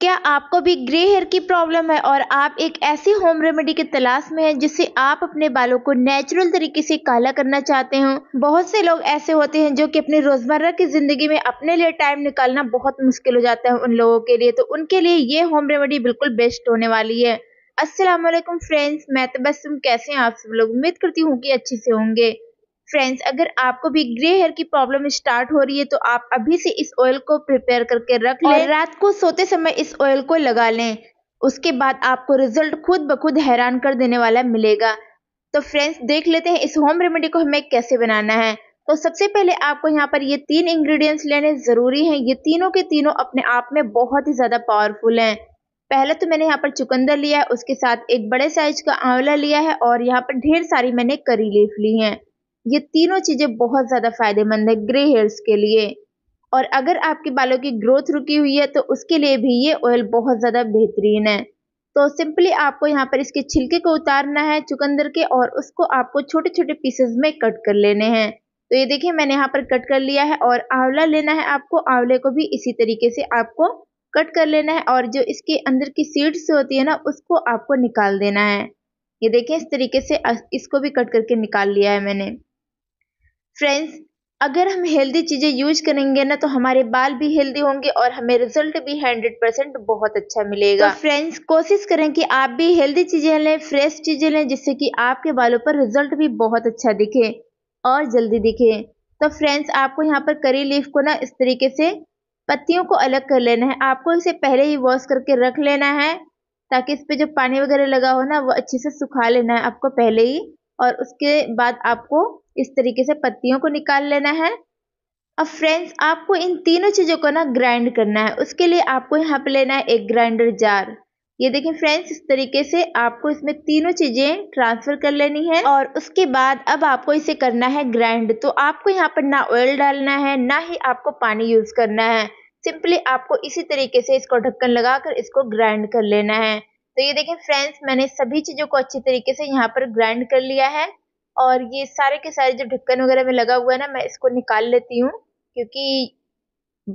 क्या आपको भी ग्रे हेयर की प्रॉब्लम है और आप एक ऐसी होम रेमेडी की तलाश में हैं जिससे आप अपने बालों को नेचुरल तरीके से काला करना चाहते हो बहुत से लोग ऐसे होते हैं जो कि अपने रोजमर्रा की जिंदगी में अपने लिए टाइम निकालना बहुत मुश्किल हो जाता है उन लोगों के लिए तो उनके लिए ये होम रेमेडी बिल्कुल बेस्ट होने वाली है असलम फ्रेंड्स मैं तो तुम कैसे हैं आप सब लोग उम्मीद करती हूँ कि अच्छे से होंगे फ्रेंड्स अगर आपको भी ग्रे हेयर की प्रॉब्लम स्टार्ट हो रही है तो आप अभी से इस ऑयल को प्रिपेयर करके रख लें रात को सोते समय इस ऑयल को लगा लें उसके बाद आपको रिजल्ट खुद ब खुद हैरान कर देने वाला मिलेगा तो फ्रेंड्स देख लेते हैं इस होम रेमेडी को हमें कैसे बनाना है तो सबसे पहले आपको यहाँ पर ये तीन इंग्रेडिएंट्स लेने ज़रूरी हैं ये तीनों के तीनों अपने आप में बहुत ही ज़्यादा पावरफुल हैं पहले तो मैंने यहाँ पर चुकंदर लिया है उसके साथ एक बड़े साइज का आंवला लिया है और यहाँ पर ढेर सारी मैंने करी लीफ ली हैं ये तीनों चीज़ें बहुत ज़्यादा फ़ायदेमंद है ग्रे हेयर्स के लिए और अगर आपके बालों की ग्रोथ रुकी हुई है तो उसके लिए भी ये ऑयल बहुत ज़्यादा बेहतरीन है तो सिंपली आपको यहाँ पर इसके छिलके को उतारना है चुकंदर के और उसको आपको छोटे छोटे पीसेस में कट कर लेने हैं तो ये देखिए मैंने यहाँ पर कट कर लिया है और आंवला लेना है आपको आंवले को भी इसी तरीके से आपको कट कर लेना है और जो इसके अंदर की सीड्स होती है ना उसको आपको निकाल देना है ये देखिए इस तरीके से इसको भी कट करके निकाल लिया है मैंने फ्रेंड्स अगर हम हेल्दी चीज़ें यूज करेंगे ना तो हमारे बाल भी हेल्दी होंगे और हमें रिजल्ट भी हंड्रेड परसेंट बहुत अच्छा मिलेगा तो फ्रेंड्स कोशिश करें कि आप भी हेल्दी चीज़ें लें फ्रेश चीज़ें लें जिससे कि आपके बालों पर रिजल्ट भी बहुत अच्छा दिखे और जल्दी दिखे तो फ्रेंड्स आपको यहाँ पर करी लीफ को ना इस तरीके से पत्तियों को अलग कर लेना है आपको इसे पहले ही वॉश करके रख लेना है ताकि इस पर जो पानी वगैरह लगा हो ना वो अच्छे से सुखा लेना है आपको पहले ही और उसके बाद आपको इस तरीके से पत्तियों को निकाल लेना है अब फ्रेंड्स आपको इन तीनों चीज़ों को ना ग्राइंड करना है उसके लिए आपको यहाँ पे लेना है एक ग्राइंडर जार ये देखें फ्रेंड्स इस तरीके से आपको इसमें तीनों चीज़ें ट्रांसफ़र कर लेनी है और उसके बाद अब आपको इसे करना है ग्राइंड तो आपको यहाँ पर ना ऑयल डालना है ना ही आपको पानी यूज़ करना है सिंपली आपको इसी तरीके से इसको ढक्कन लगाकर इसको ग्राइंड कर लेना है तो ये देखें फ्रेंड्स मैंने सभी चीज़ों को अच्छी तरीके से यहाँ पर ग्राइंड कर लिया है और ये सारे के सारे जो ढक्कन वगैरह में लगा हुआ है ना मैं इसको निकाल लेती हूँ क्योंकि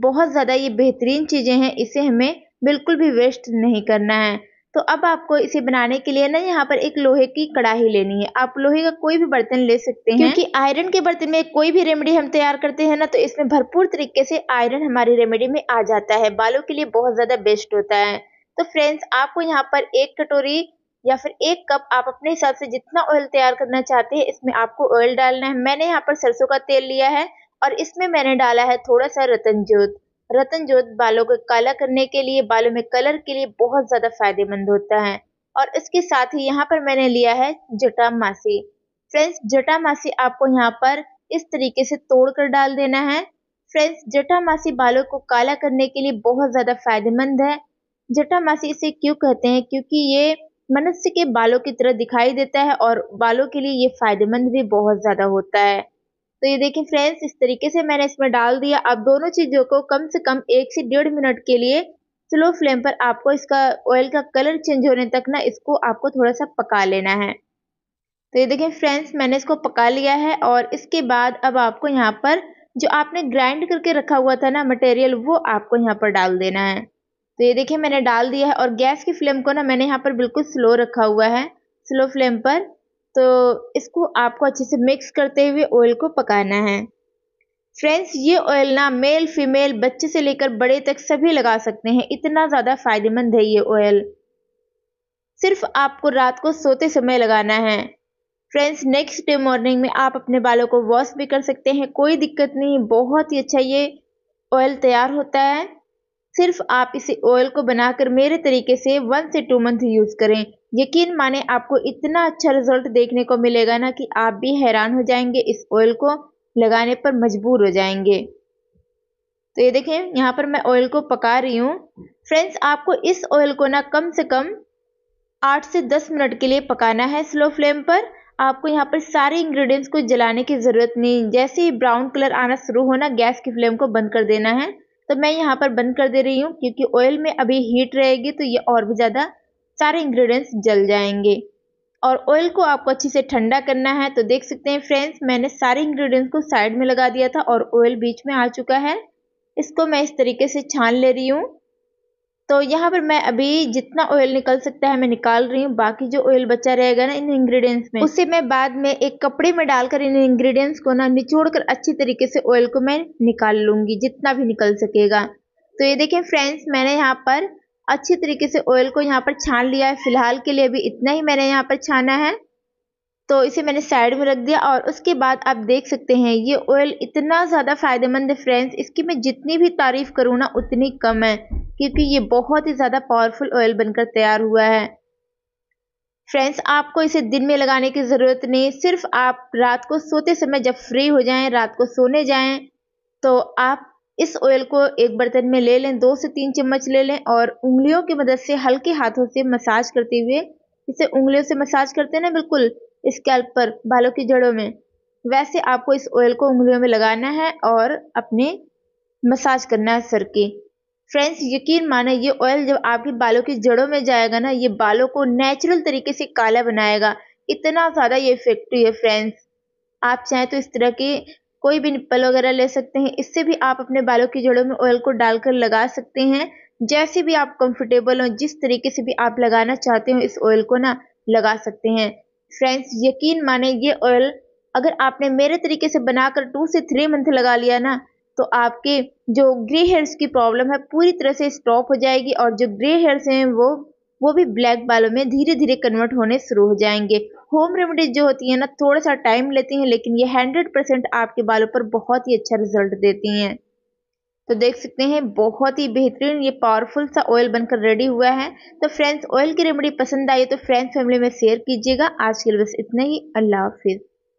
बहुत ज़्यादा ये बेहतरीन चीज़ें हैं इसे हमें बिल्कुल भी वेस्ट नहीं करना है तो अब आपको इसे बनाने के लिए ना यहाँ पर एक लोहे की कढ़ाई लेनी है आप लोहे का कोई भी बर्तन ले सकते हैं क्योंकि आयरन के बर्तन में कोई भी रेमेडी हम तैयार करते हैं ना तो इसमें भरपूर तरीके से आयरन हमारी रेमेडी में आ जाता है बालों के लिए बहुत ज़्यादा बेस्ट होता है तो फ्रेंड्स आपको यहाँ पर एक कटोरी या फिर एक कप आप अपने हिसाब से जितना ऑयल तैयार करना चाहते हैं इसमें आपको ऑयल डालना है मैंने यहाँ पर सरसों का तेल लिया है और इसमें मैंने डाला है थोड़ा सा रतन जोत रतन जोत बालों को काला करने के लिए बालों में कलर के लिए बहुत ज़्यादा फायदेमंद होता है और इसके साथ ही यहाँ पर मैंने लिया है जटा मासी फ्रेंड्स जटा मासी आपको यहाँ पर इस तरीके से तोड़ कर डाल देना है फ्रेंड्स जटा मासी बालों को काला करने के लिए बहुत ज़्यादा फायदेमंद है जटा मासी इसे क्यों कहते हैं क्योंकि ये मनुष्य के बालों की तरह दिखाई देता है और बालों के लिए ये फायदेमंद भी बहुत ज़्यादा होता है तो ये देखिए फ्रेंड्स इस तरीके से मैंने इसमें डाल दिया अब दोनों चीज़ों को कम से कम एक से डेढ़ मिनट के लिए स्लो फ्लेम पर आपको इसका ऑयल का कलर चेंज होने तक ना इसको आपको थोड़ा सा पका लेना है तो ये देखें फ्रेंड्स मैंने इसको पका लिया है और इसके बाद अब आपको यहाँ पर जो आपने ग्राइंड करके रखा हुआ था ना मटेरियल वो आपको यहाँ पर डाल देना है तो ये देखिए मैंने डाल दिया है और गैस की फ्लेम को ना मैंने यहाँ पर बिल्कुल स्लो रखा हुआ है स्लो फ्लेम पर तो इसको आपको अच्छे से मिक्स करते हुए ऑयल को पकाना है फ्रेंड्स ये ऑयल ना मेल फीमेल बच्चे से लेकर बड़े तक सभी लगा सकते हैं इतना ज़्यादा फायदेमंद है ये ऑयल सिर्फ आपको रात को सोते समय लगाना है फ्रेंड्स नेक्स्ट डे मॉर्निंग में आप अपने बालों को वॉश भी कर सकते हैं कोई दिक्कत नहीं बहुत ही अच्छा ये ऑयल तैयार होता है सिर्फ आप इसे ऑयल को बनाकर मेरे तरीके से वन से टू मंथ यूज़ करें यकीन माने आपको इतना अच्छा रिजल्ट देखने को मिलेगा ना कि आप भी हैरान हो जाएंगे इस ऑयल को लगाने पर मजबूर हो जाएंगे तो ये देखें यहाँ पर मैं ऑयल को पका रही हूँ फ्रेंड्स आपको इस ऑयल को ना कम से कम आठ से दस मिनट के लिए पकाना है स्लो फ्लेम पर आपको यहाँ पर सारे इंग्रेडिएंट्स को जलाने की ज़रूरत नहीं जैसे ही ब्राउन कलर आना शुरू होना गैस की फ्लेम को बंद कर देना है तो मैं यहाँ पर बंद कर दे रही हूँ क्योंकि ऑयल में अभी हीट रहेगी तो ये और भी ज़्यादा सारे इंग्रेडिएंट्स जल जाएंगे और ऑयल को आपको अच्छे से ठंडा करना है तो देख सकते हैं फ्रेंड्स मैंने सारे इंग्रेडिएंट्स को साइड में लगा दिया था और ऑयल बीच में आ चुका है इसको मैं इस तरीके से छान ले रही हूँ तो यहाँ पर मैं अभी जितना ऑयल निकल सकता है मैं निकाल रही हूँ बाकी जो ऑयल बचा रहेगा ना इन इंग्रेडिएंट्स में उसे मैं बाद में एक कपड़े में डालकर इन इंग्रेडिएंट्स को ना निचोड़ कर अच्छी तरीके से ऑयल को मैं निकाल लूँगी जितना भी निकल सकेगा तो ये देखें फ्रेंड्स मैंने यहाँ पर अच्छी तरीके से ऑयल को यहाँ पर छान लिया है फिलहाल के लिए अभी इतना ही मैंने यहाँ पर छाना है तो इसे मैंने साइड में रख दिया और उसके बाद आप देख सकते हैं ये ऑयल इतना ज़्यादा फ़ायदेमंद है फ्रेंड्स इसकी मैं जितनी भी तारीफ़ करूँ ना उतनी कम है क्योंकि ये बहुत ही ज़्यादा पावरफुल ऑयल बनकर तैयार हुआ है फ्रेंड्स आपको इसे दिन में लगाने की ज़रूरत नहीं सिर्फ आप रात को सोते समय जब फ्री हो जाएं रात को सोने जाएं तो आप इस ऑयल को एक बर्तन में ले लें दो से तीन चम्मच ले लें और उंगलियों की मदद से हल्के हाथों से मसाज करते हुए इसे उंगलियों से मसाज करते हैं ना बिल्कुल स्कैल्प पर बालों की जड़ों में वैसे आपको इस ऑयल को उंगलियों में लगाना है और अपने मसाज करना है सर के फ्रेंड्स यकीन माने ये ऑयल जब आपके बालों की जड़ों में जाएगा ना ये बालों को नेचुरल तरीके से काला बनाएगा इतना ज़्यादा ये इफेक्टिव है फ्रेंड्स आप चाहें तो इस तरह के कोई भी निप्पल वगैरह ले सकते हैं इससे भी आप अपने बालों की जड़ों में ऑयल को डालकर लगा सकते हैं जैसे भी आप कंफर्टेबल हो जिस तरीके से भी आप लगाना चाहते हो इस ऑयल को ना लगा सकते हैं फ्रेंड्स यकीन माने ये ऑयल अगर आपने मेरे तरीके से बनाकर टू से थ्री मंथ लगा लिया ना तो आपके जो ग्रे हेयर्स की प्रॉब्लम है पूरी तरह से स्टॉप हो जाएगी और जो ग्रे हेयर्स हैं वो वो भी ब्लैक बालों में धीरे धीरे कन्वर्ट होने शुरू हो जाएंगे होम रेमेडीज जो होती हैं ना थोड़ा सा टाइम लेती हैं लेकिन ये हंड्रेड परसेंट आपके बालों पर बहुत ही अच्छा रिजल्ट देती हैं तो देख सकते हैं बहुत ही बेहतरीन ये पावरफुल सा ऑयल बनकर रेडी हुआ है तो फ्रेंड्स ऑयल की रेमेडी पसंद आई तो फ्रेंड्स फैमिली में शेयर कीजिएगा आज के लिए बस इतना ही अल्लाह हाफिज़